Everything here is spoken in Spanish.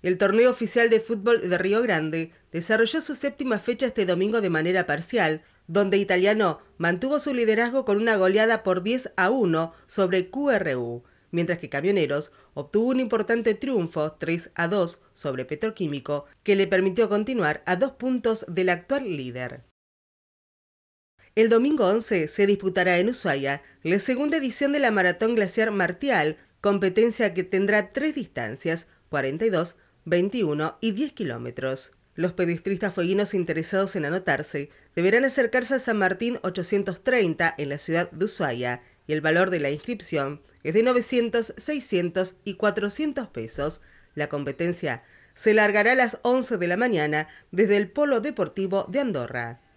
El torneo oficial de fútbol de Río Grande desarrolló su séptima fecha este domingo de manera parcial, donde Italiano mantuvo su liderazgo con una goleada por 10 a 1 sobre QRU, mientras que Camioneros obtuvo un importante triunfo 3 a 2 sobre Petroquímico, que le permitió continuar a dos puntos del actual líder. El domingo 11 se disputará en Ushuaia la segunda edición de la Maratón Glaciar Martial, competencia que tendrá tres distancias, 42, 21 y 10 kilómetros. Los pedestristas fueguinos interesados en anotarse deberán acercarse a San Martín 830 en la ciudad de Ushuaia y el valor de la inscripción es de 900, 600 y 400 pesos. La competencia se largará a las 11 de la mañana desde el Polo Deportivo de Andorra.